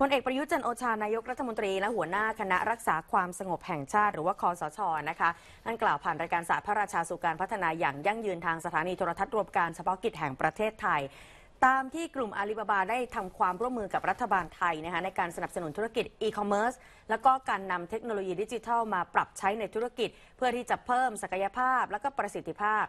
พลเอกประยุทธ์จันโอชา นายกรัฐมนตรี และหัวหน้าคณะรักษาความสงบแห่งชาติ หรือว่าคอสชนะคะท่านกล่าวผ่านรายการสารพระราชาสู่การพัฒนาอย่างยั่งยืนทางสถานีโทรทัศน์รวมการเฉพาะกิจแห่งประเทศไทยตามที่กลุ่มอาลีบาบาได้ทำความร่วมมือกับรัฐบาลไทยนะคะในการสนับสนุนธุรกิจอีคอมเมิร์ซและก็การนำเทคโนโลยีดิจิทัลมาปรับใช้ในธุรกิจ เพื่อที่จะเพิ่มศักยภาพและก็ประสิทธิภาพ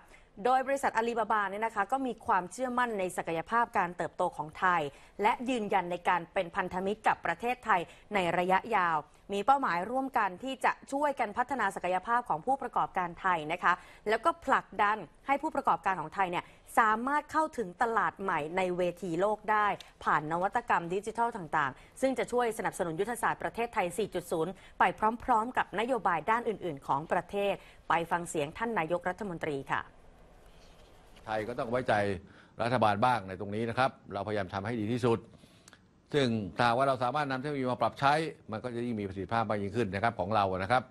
โดยบริษัทอาลีบาบาเนี่ยนะคะก็มีความเชื่อมั่นในศักยภาพการเติบโตของไทย และยืนยันในการเป็นพันธมิตรกับประเทศไทยในระยะยาว มีเป้าหมายร่วมกันที่จะช่วยกันพัฒนาศักยภาพของผู้ประกอบการไทยนะคะ แล้วก็ผลักดันให้ผู้ประกอบการของไทยเนี่ยสามารถเข้าถึงตลาดใหม่ในเวทีโลกได้ผ่านนวัตกรรมดิจิทัลต่าง ๆ ซึ่งจะช่วยสนับสนุนยุทธศาสตร์ประเทศไทย 4.0 ไปพร้อมๆ กับนโยบายด้านอื่นๆ ของประเทศไปฟังเสียงท่านนายกรัฐมนตรีค่ะ ไทยก็ต้องไว้ใจรัฐบาลบ้างในตรงนี้นะครับ เราพยายามทำให้ดีที่สุด ซึ่งถ้าว่าเราสามารถนำเทคโนโลยีมาปรับใช้ มันก็จะยิ่งมีประสิทธิภาพมากยิ่งขึ้นนะครับของเรานะครับ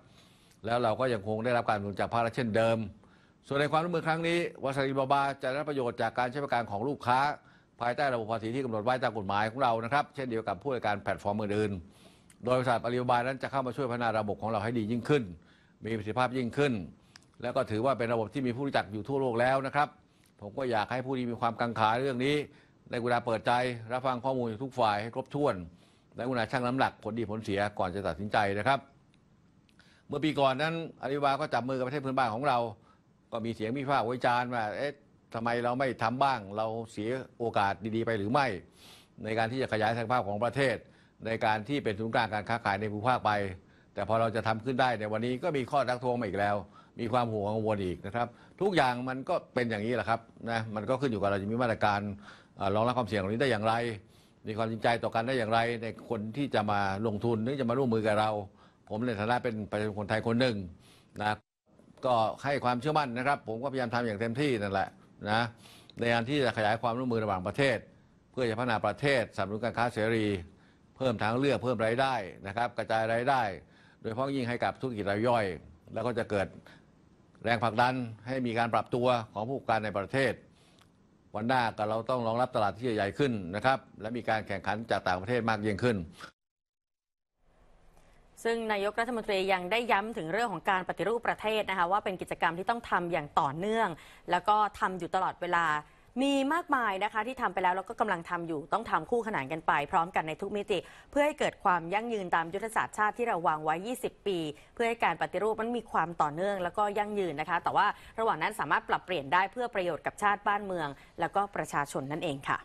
แล้วเราก็ยังคงได้รับการสนับสนุนจากภาครัฐเช่นเดิม ส่วนในความร่วมมือครั้งนี้วัสดีบาบาจะได้ประโยชน์จากการใช้บริการของลูกค้าภายใต้ระบบภาษีที่กำหนดไว้ตามกฎหมายของเรานะครับ เช่นเดียวกับผู้ให้การแพลตฟอร์มอื่นๆโดยบริษัทปริบายนั้นจะเข้ามาช่วยพัฒนาระบบของเราให้ดียิ่งขึ้น มีประสิทธิภาพยิ่งขึ้น และก็ถือว่าเป็นระบบที่มีผู้รู้จักอยู่ทั่วโลกแล้วนะครับ ผมก็อยากให้ผู้ที่มีความกังขาเรื่องนี้ได้กุณาเปิดใจ รับฟังข้อมูลทุกฝ่าย ให้ครบถ้วนและกุณาชั่งน้ำหนักผลดีผลเสียก่อนจะตัดสินใจนะครับ เมื่อปีก่อนนั้นอาริบาก็จับมือกับประเทศเพื่อนบ้านของเรา ก็มีเสียงมีภาพวิจารณ์ว่าเอ๊ะทำไมเราไม่ทำบ้างเราเสียโอกาสดีๆ ไปหรือไม่ ในการที่จะขยายศักยภาพของประเทศในการที่เป็นศูนย์กลางการค้าขายในภูมิภาคไป แต่พอเราจะทำขึ้นได้ในวันนี้ก็มีข้อทักท้วงมาอีกแล้ว มีความห่วงกังวลอีกนะครับ ทุกอย่างมันก็เป็นอย่างนี้แหละครับนะมันก็ขึ้นอยู่กับเราจะมีมาตรการรองรับความเสี่ยงเหล่านี้ได้อย่างไร มีความจริงใจต่อกันได้อย่างไร ในคนที่จะมาลงทุนหรือจะมาร่วมมือกับเรา ผมในฐานะเป็นประชาชนคนไทยคนหนึ่งนะก็ให้ความเชื่อมั่นนะครับ ผมก็พยายามทำอย่างเต็มที่นั่นแหละนะในการที่จะขยายความร่วมมือระหว่างประเทศ เพื่อจะพัฒนาประเทศสนับสนุนการค้าเสรีเพิ่มทางเลือกเพิ่มรายได้นะครับ กระจายรายได้ โดยเฉพาะยิ่งให้กับธุรกิจรายย่อย แล้วก็จะเกิดแรงผลักดันให้มีการปรับตัวของผู้ประกอบการในประเทศ วันหน้าก็เราต้องรองรับตลาดที่ใหญ่ขึ้นนะครับและมีการแข่งขันจากต่างประเทศมากยิ่งขึ้นซึ่งนายกรัฐมนตรียังได้ย้ำถึงเรื่องของการปฏิรูปประเทศนะคะว่าเป็นกิจกรรมที่ต้องทำอย่างต่อเนื่อง แล้วก็ทำอยู่ตลอดเวลา มีมากมายนะคะที่ทำไปแล้ว แล้วก็กำลังทำอยู่ต้องทำคู่ขนานกันไป พร้อมกันในทุกมิติ เพื่อให้เกิดความยั่งยืนตามยุทธศาสตร์ชาติที่เราวางไว้ 20 ปี เพื่อให้การปฏิรูปมันมีความต่อเนื่อง แล้วก็ยั่งยืนนะคะ แต่ว่าระหว่างนั้นสามารถปรับเปลี่ยนได้เพื่อประโยชน์กับชาติบ้านเมือง แล้วก็ประชาชนนั่นเองค่ะ